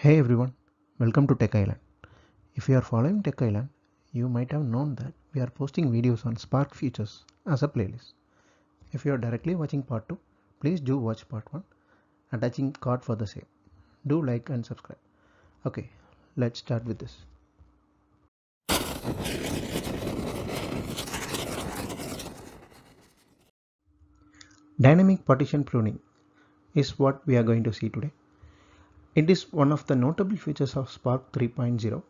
Hey everyone, welcome to Tech Island. If you are following Tech Island, you might have known that we are posting videos on Spark features as a playlist. If you are directly watching part 2, please do watch part 1, attaching card for the same. Do like and subscribe. Okay, let's start with this. Dynamic partition pruning is what we are going to see today. It is one of the notable features of Spark 3.0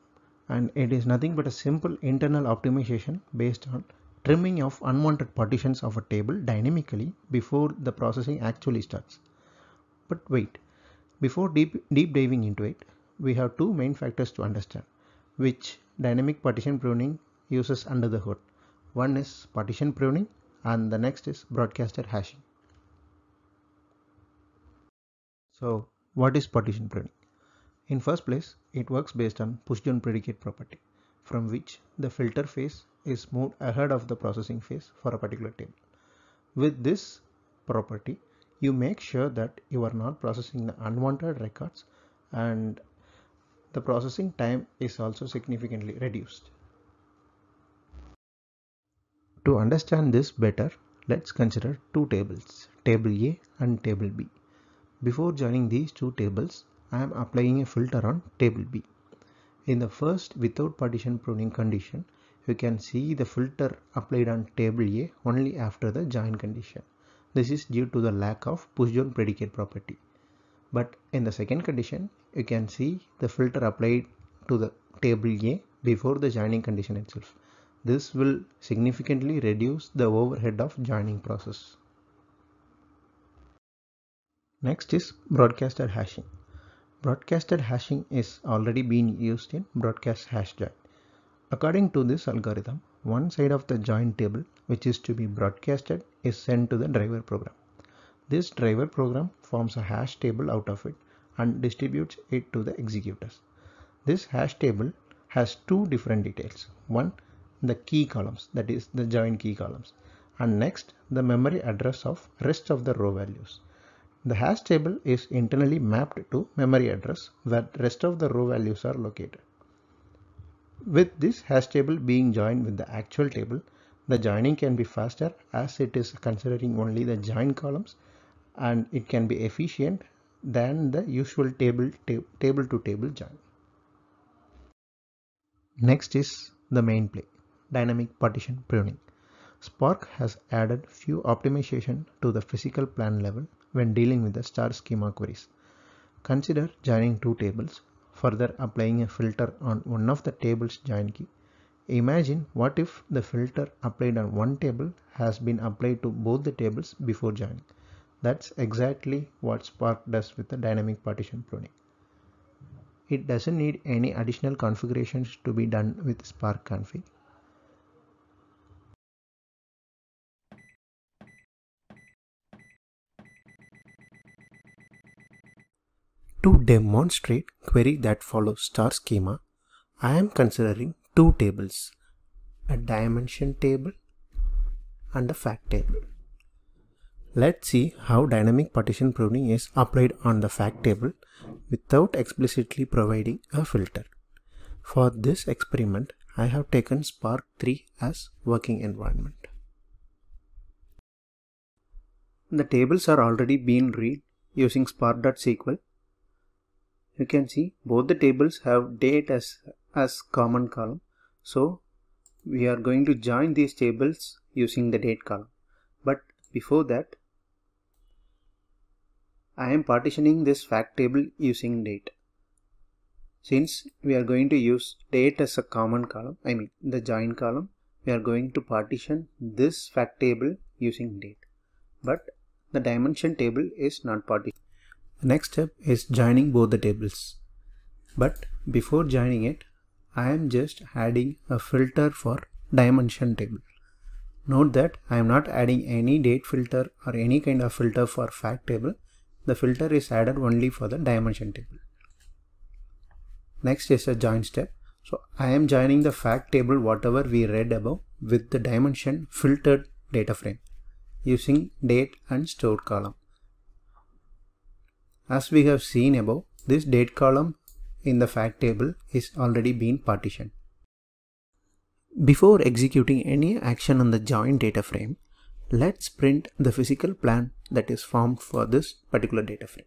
and it is nothing but a simple internal optimization based on trimming of unwanted partitions of a table dynamically before the processing actually starts. But wait, before deep, deep diving into it, we have two main factors to understand which dynamic partition pruning uses under the hood. One is partition pruning and the next is broadcaster hashing. So what is partition pruning? In first place, it works based on pushdown predicate property, from which the filter phase is moved ahead of the processing phase for a particular table. With this property, you make sure that you are not processing the unwanted records and the processing time is also significantly reduced. To understand this better, let's consider two tables, table A and table B. Before joining these two tables, I am applying a filter on table B. In the first without partition pruning condition, you can see the filter applied on table A only after the join condition. This is due to the lack of pushdown predicate property. But in the second condition, you can see the filter applied to the table A before the joining condition itself. This will significantly reduce the overhead of joining process. Next is broadcasted hashing. Broadcasted hashing is already being used in broadcast hash join. According to this algorithm, one side of the join table which is to be broadcasted is sent to the driver program. This driver program forms a hash table out of it and distributes it to the executors. This hash table has two different details. One, the key columns, that is the join key columns. And next, the memory address of rest of the row values. The hash table is internally mapped to memory address where rest of the row values are located. With this hash table being joined with the actual table, the joining can be faster as it is considering only the join columns and it can be efficient than the usual table ta table to table join. Next is the main play, dynamic partition pruning. Spark has added few optimization to the physical plan level when dealing with the star schema queries. Consider joining two tables, further applying a filter on one of the table's join key. Imagine what if the filter applied on one table has been applied to both the tables before joining. That's exactly what Spark does with the dynamic partition pruning. It doesn't need any additional configurations to be done with Spark config. To demonstrate query that follows star schema, I am considering two tables, a dimension table and a fact table. Let's see how dynamic partition pruning is applied on the fact table without explicitly providing a filter. For this experiment, I have taken Spark 3 as working environment. The tables are already being read using spark.sql you can see both the tables have date as, as common column. So we are going to join these tables using the date column. But before that, I am partitioning this fact table using date. Since we are going to use date as a common column, I mean the join column, we are going to partition this fact table using date. But the dimension table is not partitioned. The next step is joining both the tables. But before joining it, I am just adding a filter for dimension table. Note that I am not adding any date filter or any kind of filter for fact table. The filter is added only for the dimension table. Next is a join step. So I am joining the fact table whatever we read above with the dimension filtered data frame using date and stored column. As we have seen above, this date column in the fact table is already been partitioned. Before executing any action on the join data frame, let's print the physical plan that is formed for this particular data frame.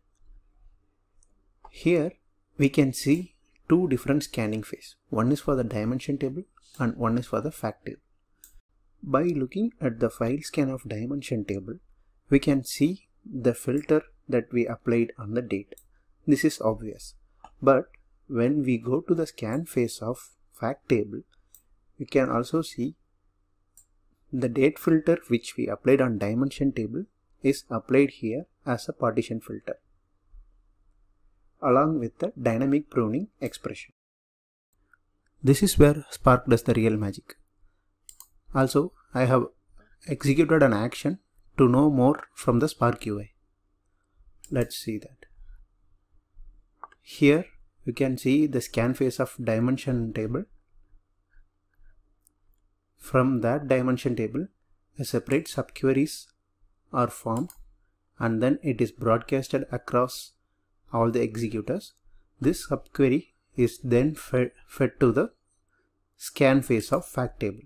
Here we can see two different scanning phase. One is for the dimension table and one is for the fact table. By looking at the file scan of dimension table, we can see the filter that we applied on the date, This is obvious. But when we go to the scan phase of fact table, we can also see the date filter which we applied on dimension table is applied here as a partition filter along with the dynamic pruning expression. This is where Spark does the real magic. Also, I have executed an action to know more from the Spark UI let's see that here you can see the scan phase of dimension table from that dimension table a separate subqueries are formed and then it is broadcasted across all the executors this subquery is then fed, fed to the scan phase of fact table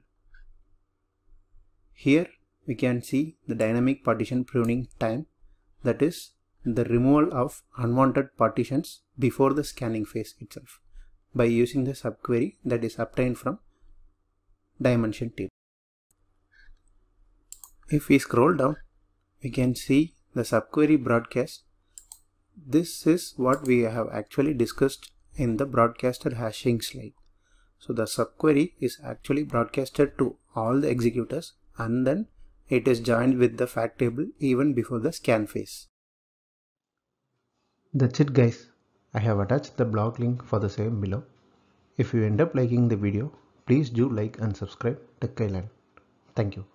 here we can see the dynamic partition pruning time that is the removal of unwanted partitions before the scanning phase itself by using the subquery that is obtained from dimension table. If we scroll down, we can see the subquery broadcast. This is what we have actually discussed in the broadcaster hashing slide. So the subquery is actually broadcasted to all the executors and then it is joined with the fact table even before the scan phase. That's it guys. I have attached the blog link for the same below. If you end up liking the video, please do like and subscribe Tech Island. Thank you.